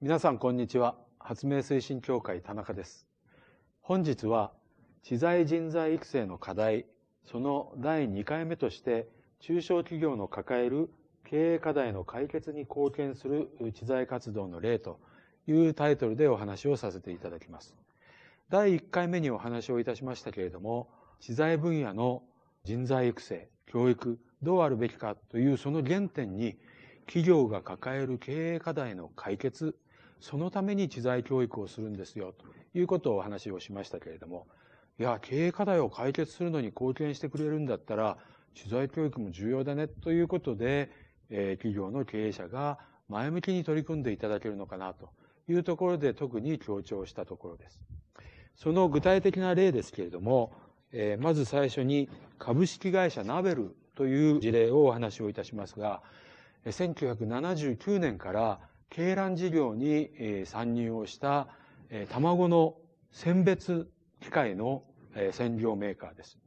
皆さんこんにちは発明推進協会田中です本日は知財人材育成の課題その第2回目として中小企業の抱える経営課題の解決に貢献する知財活動の例というタイトルでお話をさせていただきます第1回目にお話をいたしましたけれども知財分野の人材育成、教育、どうあるべきかというその原点に、企業が抱える経営課題の解決、そのために知財教育をするんですよ、ということをお話をしましたけれども、いや、経営課題を解決するのに貢献してくれるんだったら、知財教育も重要だね、ということで、えー、企業の経営者が前向きに取り組んでいただけるのかな、というところで特に強調したところです。その具体的な例ですけれども、えー、まず最初に株式会社ナベルという事例をお話をいたしますが、1979年から鶏卵事業に、え参入をした、え卵の選別機械の、え専業メーカーです。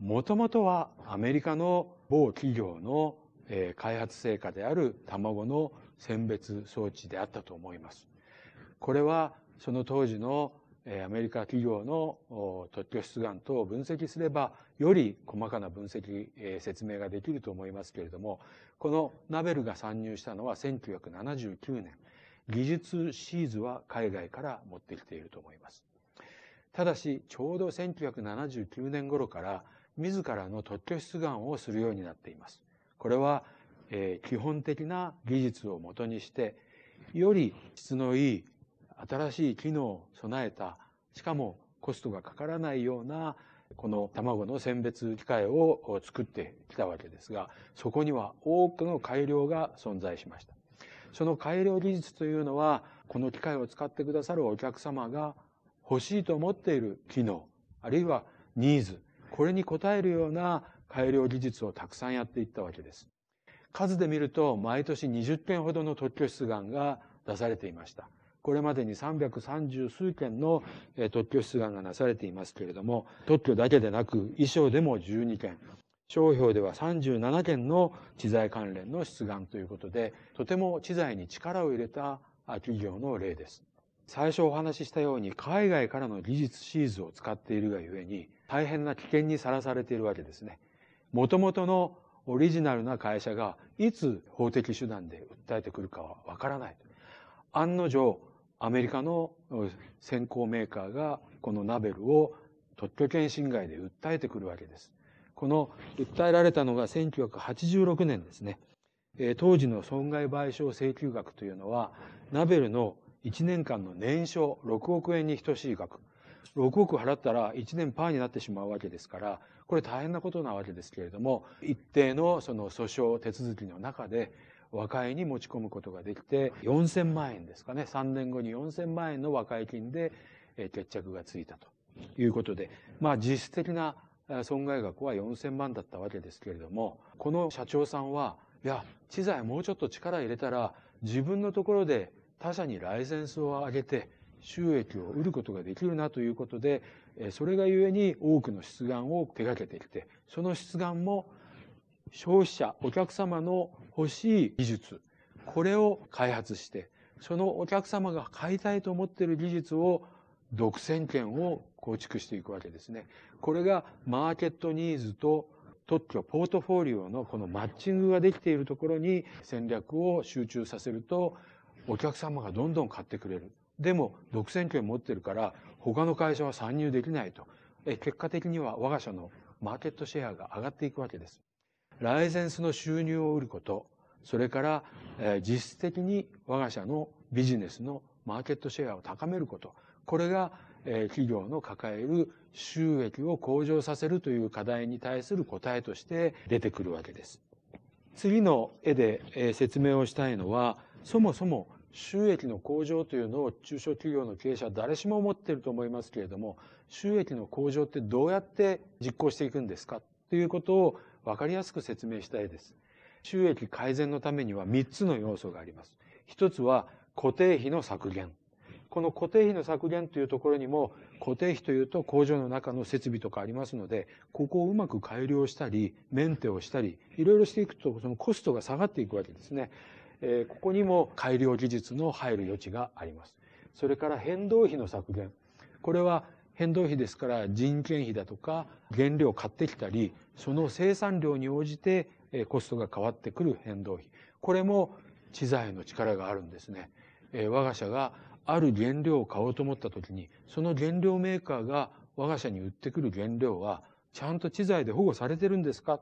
もともとはアメリカの某企業の、え開発成果である卵の選別装置であったと思います。これはその当時のアメリカ企業の特許出願等を分析すれば、より細かな分析、説明ができると思いますけれども、このナベルが参入したのは1979年、技術シーズは海外から持ってきていると思います。ただし、ちょうど1979年頃から、自らの特許出願をするようになっています。これは、えー、基本的な技術をもとにして、より質のいい新しい機能を備えた、しかもコストがかからないような、この卵の選別機械を作ってきたわけですが、そこには多くの改良が存在しました。その改良技術というのは、この機械を使ってくださるお客様が欲しいと思っている機能、あるいはニーズ、これに応えるような改良技術をたくさんやっていったわけです。数で見ると、毎年20件ほどの特許出願が出されていました。これまでに330数件の特許出願がなされていますけれども、特許だけでなく、衣装でも12件、商標では37件の知財関連の出願ということで、とても知財に力を入れた企業の例です。最初お話ししたように海外からの技術シーズを使っているがゆえに大変な危険にさらされているわけですね。もともとのオリジナルな会社がいつ法的手段で訴えてくるかはわからない。案の定アメリカの先行メーカーがこのナベルを特許権侵害で訴えてくるわけです。この訴えられたのが1986年ですね。当時の損害賠償請求額というのは、ナベルの1年間の年商6億円に等しい額。6億払ったら1年パーになってしまうわけですから、これ大変なことなわけですけれども、一定のその訴訟手続きの中で、和解に持ち込むことができて、4000万円ですかね、3年後に4000万円の和解金で決着がついたということで、まあ実質的な損害額は4000万だったわけですけれども、この社長さんは、いや、知財もうちょっと力入れたら、自分のところで他社にライセンスを上げて、収益を得ることができるなということで、それがゆえに多くの出願を手掛けてきて、その出願も消費者、お客様の欲しい技術、これを開発して、そのお客様が買いたいと思っている技術を独占権を構築していくわけですね。これがマーケットニーズと特許、ポートフォリオのこのマッチングができているところに戦略を集中させると、お客様がどんどん買ってくれる。でも、独占権持ってるから、他の会社は参入できないと。結果的には我が社のマーケットシェアが上がっていくわけです。ライセンスの収入を得ること、それから、えー、実質的に我が社のビジネスのマーケットシェアを高めること、これが、えー、企業の抱える収益を向上させるという課題に対する答えとして出てくるわけです。次の絵で、えー、説明をしたいのは、そもそも収益の向上というのを中小企業の経営者は誰しも思っていると思いますけれども収益の向上ってどうやって実行していくんですかということを分かりやすく説明したいです。収益改善のためには3つの要素があります。1つは固定費の削減。この固定費の削減というところにも固定費というと工場の中の設備とかありますのでここをうまく改良したりメンテをしたりいろいろしていくとそのコストが下がっていくわけですね、えー、ここにも改良技術の入る余地がありますそれから変動費の削減これは変動費ですから人件費だとか原料を買ってきたり、その生産量に応じてコストが変わってくる変動費。これも知財の力があるんですね。我が社がある原料を買おうと思った時に、その原料メーカーが我が社に売ってくる原料は、ちゃんと知財で保護されてるんですか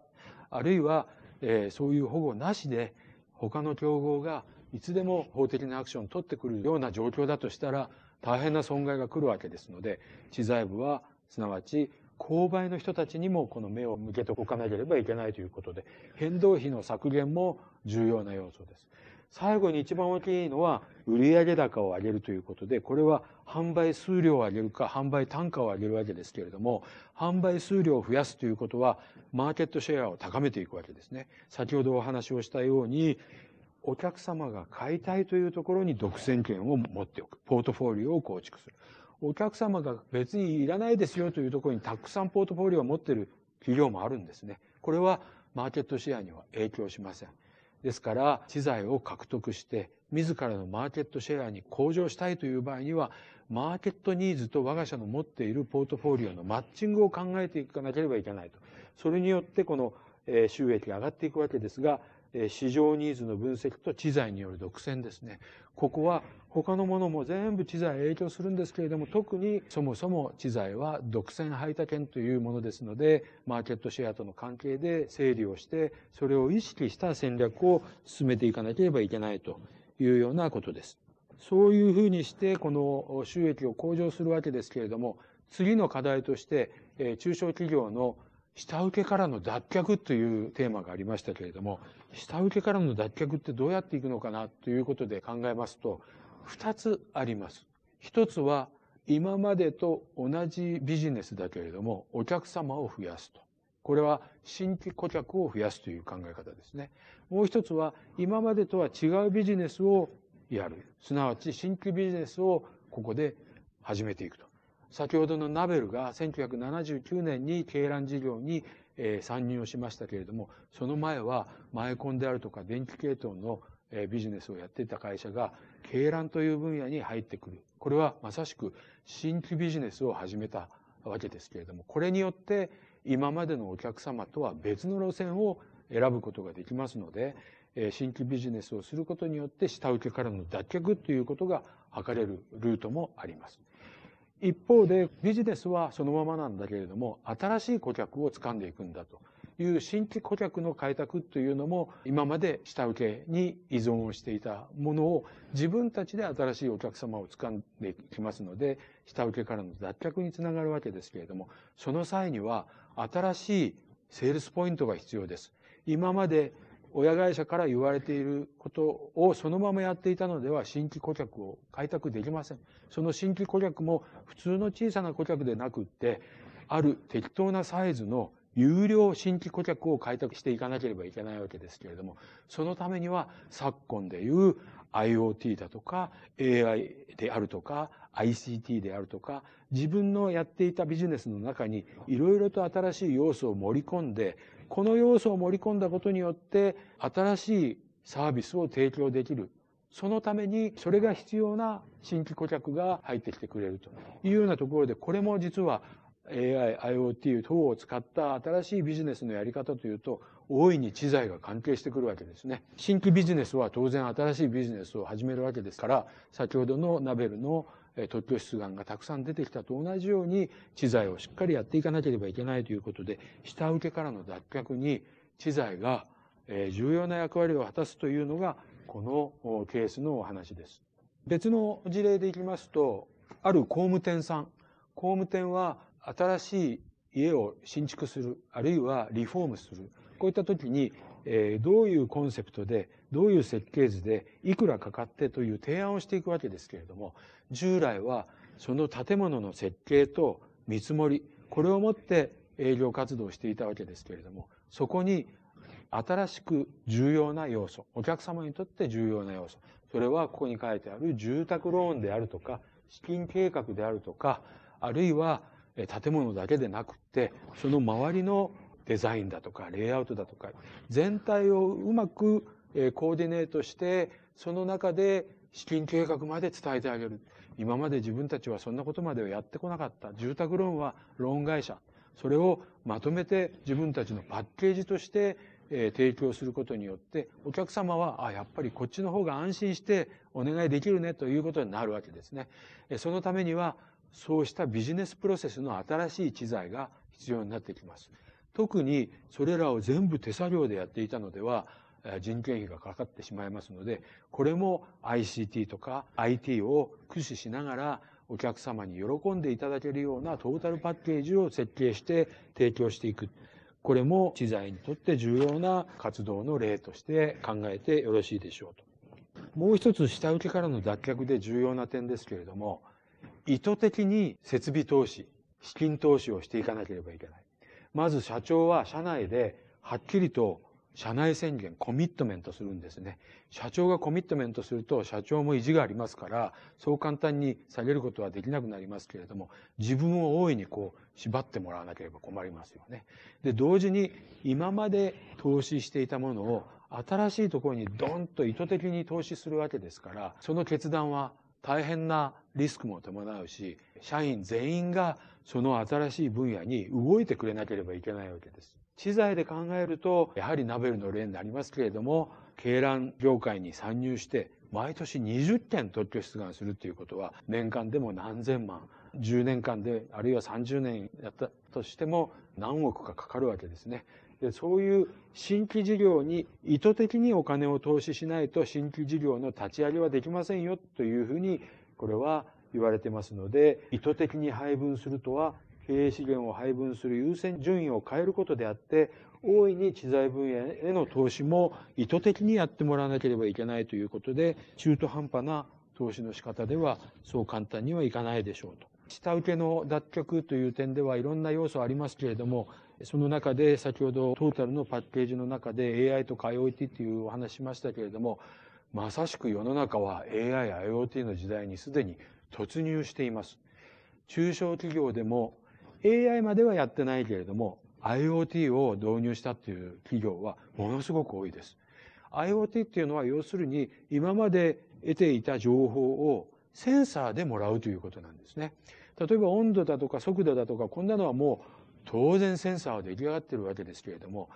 あるいは、えそういう保護なしで、他の競合がいつでも法的なアクションを取ってくるような状況だとしたら、大変な損害が来るわけですので、知財部は、すなわち、購買の人たちにもこの目を向けておかなければいけないということで、変動費の削減も重要な要素です。最後に一番大きいのは、売上高を上げるということで、これは販売数量を上げるか、販売単価を上げるわけですけれども、販売数量を増やすということは、マーケットシェアを高めていくわけですね。先ほどお話をしたように、お客様が買いたいというところに独占権を持っておく。ポートフォリオを構築する。お客様が別にいらないですよというところにたくさんポートフォリオを持っている企業もあるんですね。これはマーケットシェアには影響しません。ですから、資材を獲得して、自らのマーケットシェアに向上したいという場合には、マーケットニーズと我が社の持っているポートフォリオのマッチングを考えていかなければいけないと。それによって、この収益が上がっていくわけですが、市場ニーズの分析と知財による独占ですね。ここは他のものも全部知財影響するんですけれども、特にそもそも知財は独占排他権というものですので、マーケットシェアとの関係で整理をして、それを意識した戦略を進めていかなければいけないというようなことです。そういうふうにして、この収益を向上するわけですけれども、次の課題として、中小企業の下請けからの脱却というテーマがありましたけれども、下請けからの脱却ってどうやっていくのかなということで考えますと、二つあります。一つは、今までと同じビジネスだけれども、お客様を増やすと。これは新規顧客を増やすという考え方ですね。もう一つは、今までとは違うビジネスをやる。すなわち新規ビジネスをここで始めていくと。先ほどのナベルが1979年に鶏卵事業に、参入をしましたけれども、その前はマイコンであるとか電気系統の、ビジネスをやっていた会社が鶏卵という分野に入ってくる。これはまさしく新規ビジネスを始めたわけですけれども、これによって今までのお客様とは別の路線を選ぶことができますので、新規ビジネスをすることによって下請けからの脱却ということが図れるルートもあります。一方でビジネスはそのままなんだけれども新しい顧客を掴んでいくんだという新規顧客の開拓というのも今まで下請けに依存をしていたものを自分たちで新しいお客様を掴んでいきますので下請けからの脱却につながるわけですけれどもその際には新しいセールスポイントが必要です。今まで親会社から言われていることをそのままやっていたのでは新規顧客を開拓できません。その新規顧客も普通の小さな顧客でなくって、ある適当なサイズの有料新規顧客を開拓していかなければいけないわけですけれども、そのためには昨今でいう IoT だとか AI であるとか ICT であるとか、自分のやっていたビジネスの中にいろいろと新しい要素を盛り込んで、この要素を盛り込んだことによって新しいサービスを提供できる。そのためにそれが必要な新規顧客が入ってきてくれるというようなところで、これも実は AI、IoT 等を使った新しいビジネスのやり方というと、大いに知財が関係してくるわけですね。新規ビジネスは当然新しいビジネスを始めるわけですから、先ほどのナベルの突拍子がんがたくさん出てきたと同じように知財をしっかりやっていかなければいけないということで下請けからの脱却に知財が重要な役割を果たすというのがこのケースのお話です。別の事例でいきますとある工務店さん工務店は新しい家を新築するあるいはリフォームするこういった時にえどういうコンセプトでどういう設計図でいくらかかってという提案をしていくわけですけれども従来はその建物の設計と見積もりこれをもって営業活動をしていたわけですけれどもそこに新しく重要な要素お客様にとって重要な要素それはここに書いてある住宅ローンであるとか資金計画であるとかあるいは建物だけでなくってその周りのデザインだとかレイアウトだとか全体をうまくコーディネートしてその中で資金計画まで伝えてあげる今まで自分たちはそんなことまではやってこなかった住宅ローンはローン会社それをまとめて自分たちのパッケージとして提供することによってお客様はあやっぱりこっちの方が安心してお願いできるねということになるわけですね。そのためにはそうしたビジネスプロセスの新しい知財が必要になってきます。特にそれらを全部手作業でやっていたのでは人件費がかかってしまいますのでこれも ICT とか IT を駆使しながらお客様に喜んでいただけるようなトータルパッケージを設計して提供していくこれも知財にとって重要な活動の例として考えてよろしいでしょうと。もう一つ下請けからの脱却で重要な点ですけれども意図的に設備投資資金投資をしていかなければいけないまず社長は社内ではっきりと社内宣言、コミットメントするんですね。社長がコミットメントすると社長も意地がありますから、そう簡単に下げることはできなくなりますけれども、自分を大いにこう縛ってもらわなければ困りますよね。で、同時に今まで投資していたものを新しいところにドンと意図的に投資するわけですから、その決断は大変なリスクも伴うし、社員全員がその新しい分野に動いてくれなければいけないわけです。知財で考えると、やはりナベルの例になりますけれども、鶏卵業界に参入して、毎年20件特許出願するということは、年間でも何千万、10年間で、あるいは30年やったとしても何億かかかるわけですね。でそういう新規事業に意図的にお金を投資しないと新規事業の立ち上げはできませんよというふうにこれは言われてますので意図的に配分するとは経営資源を配分する優先順位を変えることであって大いに知財分野への投資も意図的にやってもらわなければいけないということで中途半端な投資の仕方ではそう簡単にはいかないでしょうと。下請けの脱却という点ではいろんな要素ありますけれども、その中で先ほどトータルのパッケージの中で AI とか IoT っていうお話しましたけれども、まさしく世の中は AI、IoT の時代にすでに突入しています。中小企業でも AI まではやってないけれども、IoT を導入したっていう企業はものすごく多いです。IoT っていうのは要するに今まで得ていた情報をセンサーでもらうということなんですね。例えば温度だとか速度だとかこんなのはもう当然センサーは出来上がってるわけですけれども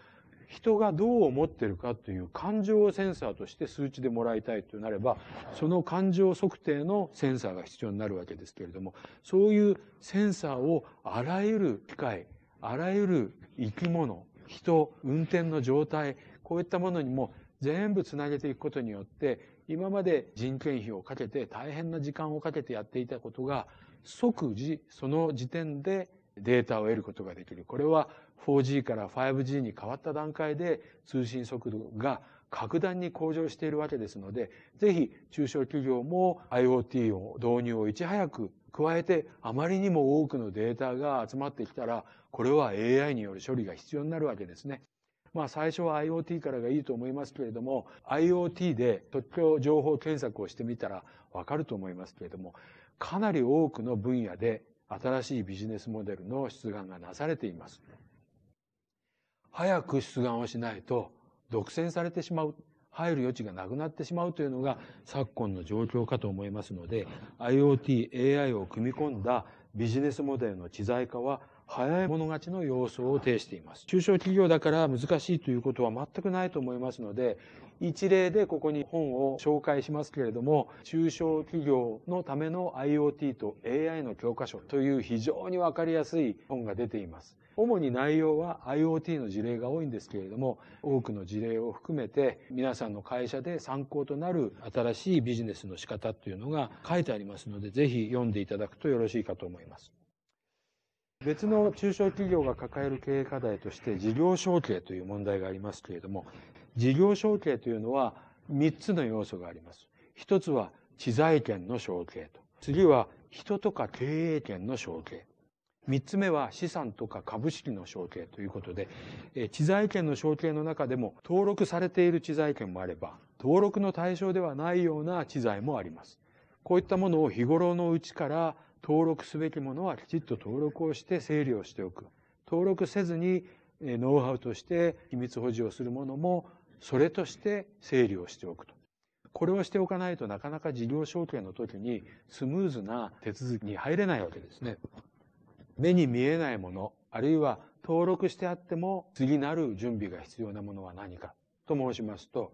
人がどう思ってるかという感情をセンサーとして数値でもらいたいとなればその感情測定のセンサーが必要になるわけですけれどもそういうセンサーをあらゆる機械あらゆる生き物人運転の状態こういったものにも全部つなげていくことによって今まで人件費をかけて大変な時間をかけてやっていたことが即時その時点でデータを得ることができる。これは 4G から 5G に変わった段階で通信速度が格段に向上しているわけですので、ぜひ中小企業も IoT を導入をいち早く加えて、あまりにも多くのデータが集まってきたら、これは AI による処理が必要になるわけですね。まあ最初は IoT からがいいと思いますけれども、IoT で特許情報検索をしてみたらわかると思いますけれども、かなり多くの分野で新しいビジネスモデルの出願がなされています。早く出願をしないと独占されてしまう、入る余地がなくなってしまうというのが昨今の状況かと思いますので、IoT、AI を組み込んだビジネスモデルの知財化は早い者勝ちの様相を呈しています。中小企業だから難しいということは全くないと思いますので、一例でここに本を紹介しますけれども、中小企業のための IoT と AI の教科書という非常にわかりやすい本が出ています。主に内容は IoT の事例が多いんですけれども、多くの事例を含めて皆さんの会社で参考となる新しいビジネスの仕方というのが書いてありますので、ぜひ読んでいただくとよろしいかと思います。別の中小企業が抱える経営課題として事業承継という問題がありますけれども事業承継というのは3つの要素があります。一つは知財権の承継と。次は人とか経営権の承継。三つ目は資産とか株式の承継ということで、知財権の承継の中でも登録されている知財権もあれば、登録の対象ではないような知財もあります。こういったものを日頃のうちから登録すべきものはきちっと登録をして整理をしておく。登録せずにノウハウとして秘密保持をするものもそれとして整理をしておくと。これをしておかないとなかなか事業承継の時にスムーズな手続きに入れないわけですね。目に見えないもの、あるいは登録してあっても次なる準備が必要なものは何かと申しますと、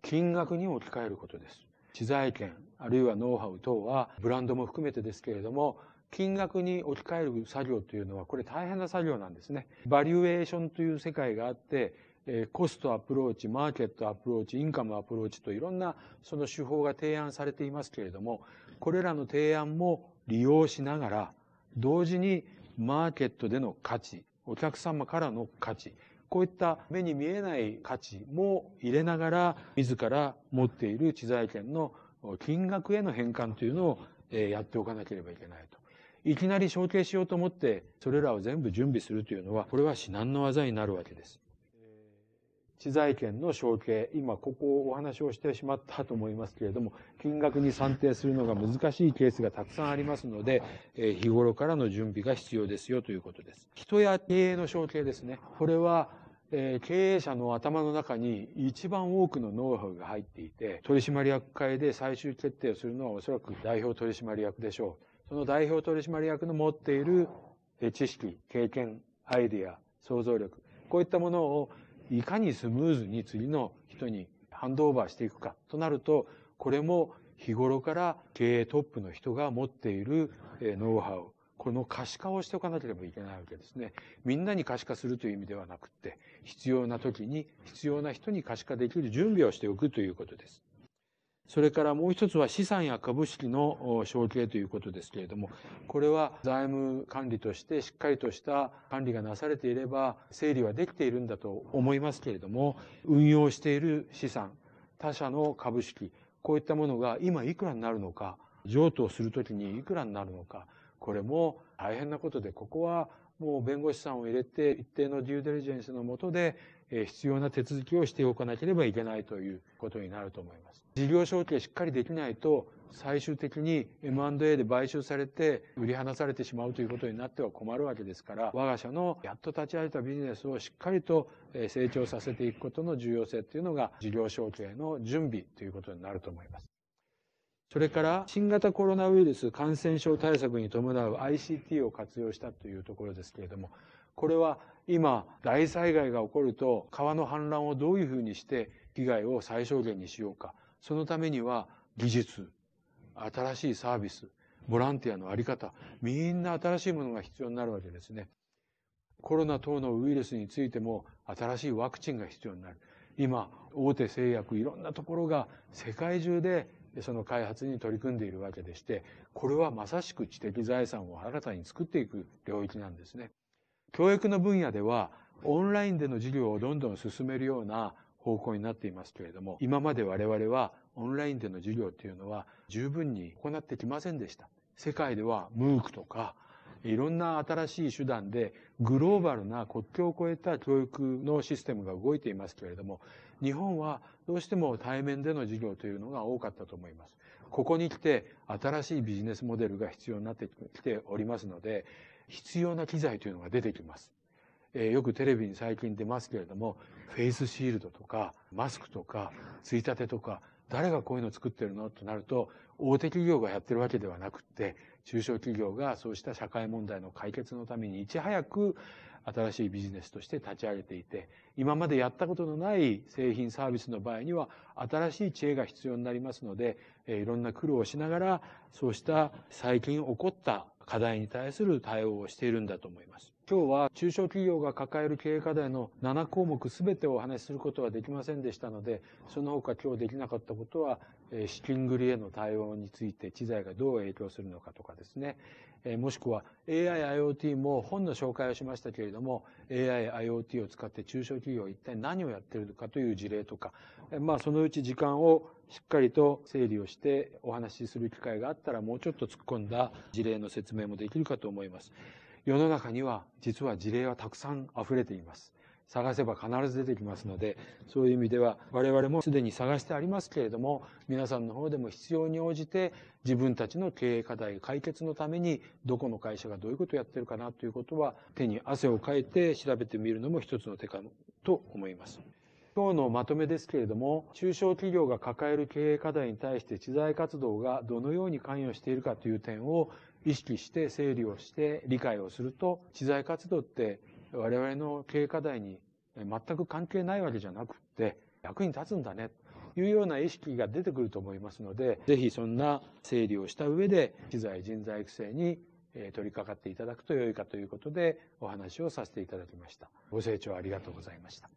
金額に置き換えることです。知財権、あるいはノウハウ等はブランドも含めてですけれども、金額に置き換える作業というのはこれ大変な作業なんですね。バリュエーションという世界があって、えコストアプローチ、マーケットアプローチ、インカムアプローチといろんなその手法が提案されていますけれども、これらの提案も利用しながら、同時にマーケットでの価値、お客様からの価値、こういった目に見えない価値も入れながら、自ら持っている知財権の金額への返還というのをやっておかなければいけないと。いきなり承継しようと思って、それらを全部準備するというのは、これは至難の業になるわけです。知財権の承継、今ここをお話をしてしまったと思いますけれども、金額に算定するのが難しいケースがたくさんありますので、えー、日頃からの準備が必要ですよということです。人や経営の承継ですね。これは、えー、経営者の頭の中に一番多くのノウハウが入っていて、取締役会で最終決定をするのはおそらく代表取締役でしょう。その代表取締役の持っている知識、経験、アイディア、想像力、こういったものをいかにスムーズに次の人にハンドオーバーしていくかとなると、これも日頃から経営トップの人が持っているノウハウ、この可視化をしておかなければいけないわけですね。みんなに可視化するという意味ではなくって、必要な時に必要な人に可視化できる準備をしておくということです。それからもう一つは資産や株式の承継ということですけれども、これは財務管理としてしっかりとした管理がなされていれば、整理はできているんだと思いますけれども、運用している資産、他社の株式、こういったものが今いくらになるのか、譲渡するときにいくらになるのか、これも大変なことで、ここはもう弁護士さんを入れて一定のデューデリジェンスのもとで必要な手続きをしておかなければいけないということになると思います。事業承継しっかりできないと最終的に M&A で買収されて売り離されてしまうということになっては困るわけですから我が社のやっと立ち上げたビジネスをしっかりと成長させていくことの重要性っていうのが事業承継の準備ということになると思います。それから新型コロナウイルス感染症対策に伴う ICT を活用したというところですけれどもこれは今大災害が起こると川の氾濫をどういうふうにして被害を最小限にしようかそのためには技術新しいサービスボランティアの在り方みんな新しいものが必要になるわけですね。コロナ等のウイルスについても新しいワクチンが必要になる。今大手製薬いろんなところが世界中でその開発に取り組んでいるわけでしてこれはまさしく知的財産を新たに作っていく領域なんですね。教育の分野では、オンラインでの授業をどんどん進めるような方向になっていますけれども、今まで我々はオンラインでの授業というのは十分に行ってきませんでした。世界では MOOC とか、いろんな新しい手段でグローバルな国境を越えた教育のシステムが動いていますけれども、日本はどうしても対面での授業というのが多かったと思います。ここに来て新しいビジネスモデルが必要になってきておりますので、必要な機材というのが出てきます。えー、よくテレビに最近出ますけれども、フェイスシールドとか、マスクとか、ついたてとか、誰がこういうのを作ってるのとなると、大手企業がやってるわけではなくて、中小企業がそうした社会問題の解決のためにいち早く新しいビジネスとして立ち上げていて、今までやったことのない製品サービスの場合には、新しい知恵が必要になりますので、いろんな苦労をしながら、そうした最近起こった課題に対する対応をしているんだと思います。今日は中小企業が抱える経営課題の7項目全てをお話しすることはできませんでしたので、その他今日できなかったことは資金繰りへの対応について知財がどう影響するのかとかですね、もしくは AIIoT も本の紹介をしましたけれども AIIoT を使って中小企業は一体何をやってるのかという事例とか、まあそのうち時間をしっかりと整理をしてお話しする機会があったらもうちょっと突っ込んだ事例の説明もできるかと思います。世の中には実は事例はたくさん溢れています。探せば必ず出てきますのでそういう意味では我々もすでに探してありますけれども皆さんの方でも必要に応じて自分たちの経営課題解決のためにどこの会社がどういうことをやってるかなということは手に汗をかいて調べてみるのも一つの手かと思います。今日のまとめですけれども中小企業が抱える経営課題に対して知財活動がどのように関与しているかという点を意識して整理をして理解をすると知財活動って我々の経営課題に全く関係ないわけじゃなくって役に立つんだねというような意識が出てくると思いますのでぜひそんな整理をした上で資材人材育成に取り掛かっていただくと良いかということでお話をさせていただきました。ご清聴ありがとうございました。